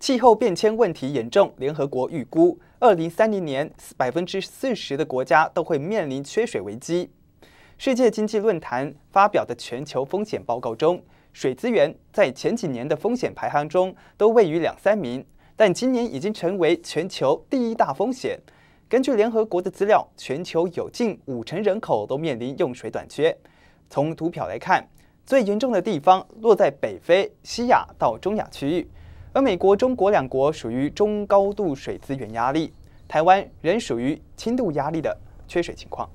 气候变迁问题严重，联合国预估，二零三零年百分之四十的国家都会面临缺水危机。世界经济论坛发表的全球风险报告中，水资源在前几年的风险排行中都位于两三名，但今年已经成为全球第一大风险。根据联合国的资料，全球有近五成人口都面临用水短缺。从图表来看，最严重的地方落在北非、西亚到中亚区域。而美国、中国两国属于中高度水资源压力，台湾仍属于轻度压力的缺水情况。